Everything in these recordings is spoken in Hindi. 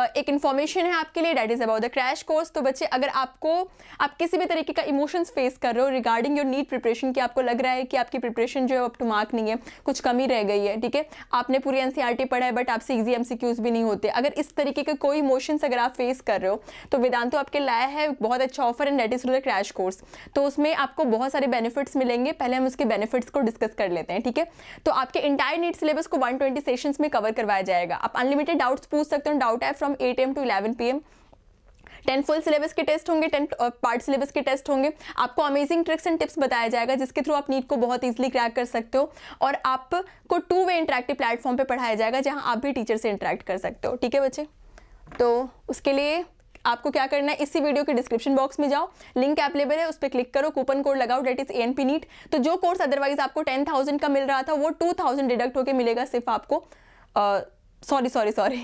एक इन्फॉर्मेशन है आपके लिए that is about the crash course तो बच्चे अगर आपको आप किसी भी तरीके का इमोशंस फेस कर रहे हो रिगार्डिंग योर नीट प्रिपरेशन कि आपको लग रहा है कि आपकी प्रिपरेशन जो है अप टू मार्क नहीं है कुछ कमी रह गई है ठीक है आपने पूरी एन e पढ़ा है बट आपसे इजी एम भी नहीं होते अगर इस तरीके के कोई इमोशंस अगर आप फेस कर रहे हो तो वेदांतो आपके लाया है बहुत अच्छा offer and that is through the crash course तो उसमें आपको बहुत सारे बेनिफिट्स मिलेंगे पहले हम उसके बेनिफिट्स को डिस्कस कर लेते हैं ठीक है तो आपके इंटायर नीट सिलेबस को वन ट्वेंटी में कवर करवाया जाएगा आप अनलिमिटेड डाउट्स पूछ सकते हो डाउट एफ from eight AM to eleven P M ten full syllabus के टेस्ट होंगे टेन पार्ट सिलेबस के टेस्ट होंगे आपको अमेजिंग ट्रिक्स एंड टिप्स बताया जाएगा जिसके थ्रू आप नीट को बहुत ईजिली क्रैक कर सकते हो और आपको टू वे इंटरेक्टिव प्लेटफॉर्म पर पढ़ाया जाएगा जहाँ आप भी टीचर से इंटरेक्ट कर सकते हो ठीक है बच्चे तो उसके लिए आपको क्या करना है इसी वीडियो के डिस्क्रिप्शन बॉक्स में जाओ लिंक अवेलेबल है उस पर क्लिक करो कूपन कोड लगाओ that is N P NEET तो जो कोर्स अदरवाइज आपको टेन थाउजेंड का मिल रहा था वो टू थाउजेंड डिडक्ट होकर मिलेगा सिर्फ आपको uh, sorry sorry sorry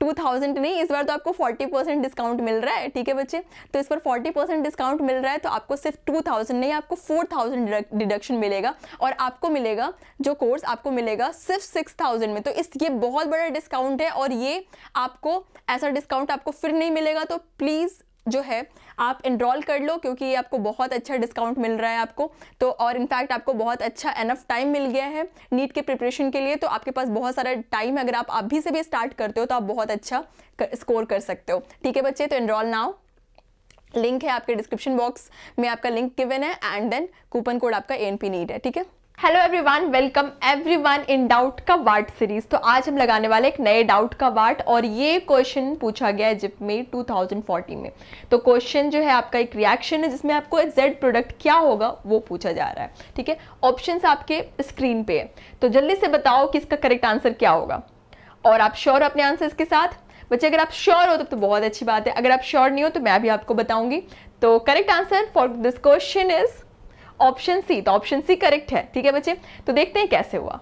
two नहीं इस बार तो आपको फोर्टी परसेंट डिस्काउंट मिल रहा है ठीक है बच्चे तो इस पर फोर्टी परसेंट डिस्काउंट मिल रहा है तो आपको सिर्फ टू थाउजेंड नहीं आपको फोर थाउजेंड डिडक्शन मिलेगा और आपको मिलेगा जो कोर्स आपको मिलेगा सिर्फ सिक्स थाउजेंड में तो इस ये बहुत बड़ा डिस्काउंट है और ये आपको ऐसा डिस्काउंट आपको फिर नहीं मिलेगा तो प्लीज़ जो है आप इनरोल कर लो क्योंकि ये आपको बहुत अच्छा डिस्काउंट मिल रहा है आपको तो और इनफैक्ट आपको बहुत अच्छा एनफ टाइम मिल गया है नीट के प्रिपरेशन के लिए तो आपके पास बहुत सारा टाइम है अगर आप अभी से भी स्टार्ट करते हो तो आप बहुत अच्छा कर, स्कोर कर सकते हो ठीक है बच्चे तो इनरोल नाउ लिंक है आपके डिस्क्रिप्शन बॉक्स में आपका लिंक गिवन है एंड देन कूपन कोड आपका ए नीट है ठीक है hello everyone welcome everyone in doubt का वाट सीरीज तो आज हम लगाने वाले एक नए डाउट का वाट और ये क्वेश्चन पूछा गया है जिप में 2014 में तो क्वेश्चन जो है आपका एक रिएक्शन है जिसमें आपको जेड प्रोडक्ट क्या होगा वो पूछा जा रहा है ठीक है ऑप्शन आपके स्क्रीन पे है तो जल्दी से बताओ कि इसका करेक्ट आंसर क्या होगा और आप श्योर अपने आंसर्स के साथ बच्चे अगर आप श्योर हो तो, तो बहुत अच्छी बात है अगर आप श्योर नहीं हो तो मैं भी आपको बताऊंगी तो correct answer for this question is option C तो ऑप्शन सी करेक्ट है ठीक है बच्चे तो देखते हैं कैसे हुआ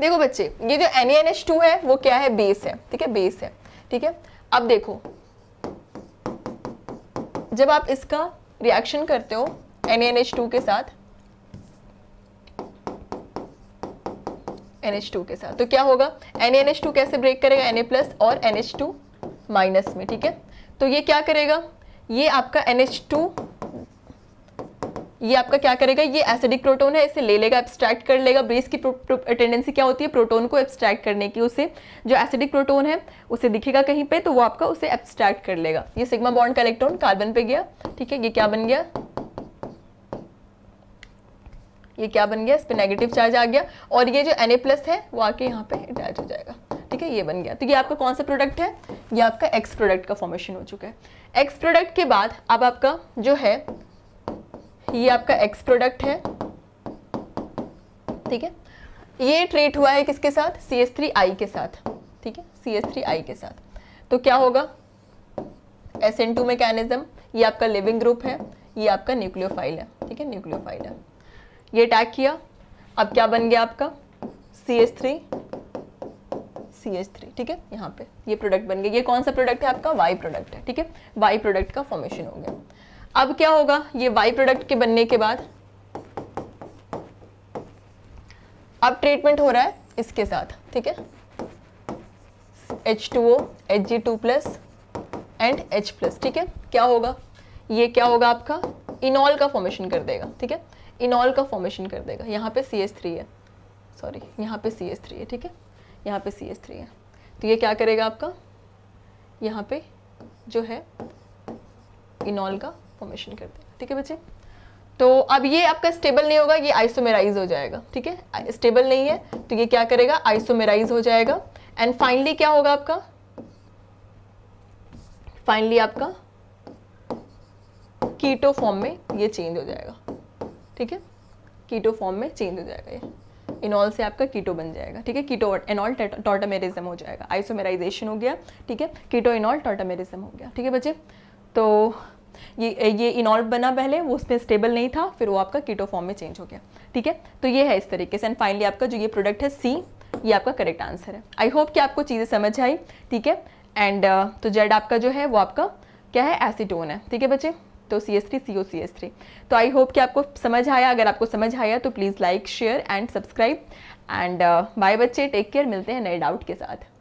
देखो बच्चे ये जो एन टू है वो क्या है बेस है ठीक है बेस है ठीक है अब देखो जब आप इसका रिएक्शन करते हो एन टू के साथ NH2 के साथ तो क्या होगा NaNH2 कैसे ब्रेक करेगा Na और NH2 में ठीक है तो ये क्या करेगा ये आपका NH2 ये आपका क्या करेगा ये एसिडिक प्रोटोन है इसे ले लेगा एब्स्ट्रैक्ट कर लेगा बेस की टेंडेंसी क्या होती है प्रोटोन को एब्स्ट्रैक्ट करने की उसे जो एसिडिक प्रोटोन है उसे दिखेगा कहीं पे तो वो आपका उसे एब्स्ट्रैक्ट कर लेगा ये सिग्मा बॉन्ड का इलेक्ट्रॉन कार्बन पे गया ठीक है ये क्या बन गया ये क्या बन गया इस पर नेगेटिव चार्ज आ गया और ये जो एन है वो आके यहाँ पे अटैच हो जाएगा ठीक है ये बन गया तो ये आपका कौन सा प्रोडक्ट है ये आपका एक्स प्रोडक्ट का फॉर्मेशन हो चुका है एक्स प्रोडक्ट के बाद अब आपका जो है ये आपका एक्स प्रोडक्ट है ठीक है ये ट्रीट हुआ है किसके साथ सी एस थ्री आई के साथ ठीक है सी एस थ्री आई के साथ तो क्या होगा एस एन टू मैकेनिज्म ये आपका लिविंग ग्रुप है ये आपका न्यूक्लियोफाइल है ठीक है न्यूक्लियोफाइल है ये अटैक किया अब क्या बन गया आपका C S three C H three ठीक है यहाँ पे ये प्रोडक्ट बन गया ये कौन सा प्रोडक्ट है आपका वाई प्रोडक्ट है ठीक है वाई प्रोडक्ट का फॉर्मेशन हो गया अब क्या होगा ये वाई प्रोडक्ट के बनने के बाद अब ट्रीटमेंट हो रहा है इसके साथ ठीक है H two O H G two plus and H plus ठीक है क्या होगा ये क्या होगा आपका इनॉल का फॉर्मेशन कर देगा ठीक है इनॉल का फॉर्मेशन कर देगा यहाँ पे सी एस थ्री है सॉरी यहाँ पे सी एस थ्री है ठीक है यहाँ पे सी एस थ्री है तो ये क्या करेगा आपका यहाँ पे जो है इनॉल का फॉर्मेशन कर देगा ठीक है बच्चे तो अब ये आपका स्टेबल नहीं होगा ये आइसोमेराइज हो जाएगा ठीक है स्टेबल नहीं है तो ये क्या करेगा आइसोमेराइज हो जाएगा एंड फाइनली क्या होगा आपका फाइनली आपका कीटो फॉर्म में ये चेंज हो जाएगा ठीक है कीटो फॉर्म में चेंज हो जाएगा ये इनॉल से आपका कीटो बन जाएगा ठीक है कीटो एनॉल टोटामेरिज्म हो जाएगा आइसोमेराइजेशन हो गया ठीक है कीटो इनॉल टोटामेरिज्म हो गया ठीक है बच्चे तो ये ये इनॉल बना पहले वो उसमें स्टेबल नहीं था फिर वो आपका कीटो फॉर्म में चेंज हो गया ठीक है तो ये है इस तरीके से एंड फाइनली आपका जो ये प्रोडक्ट है सी ये आपका करेक्ट आंसर है आई होप कि आपको चीज़ें समझ आई ठीक है एंड uh, तो जेड आपका जो है वो आपका क्या है एसीटोन है ठीक है बच्चे तो C S three C O C S three तो आई होप कि आपको समझ आया अगर आपको समझ आया तो please like share and subscribe and bye बच्चे टेक केयर मिलते हैं नए डाउट के साथ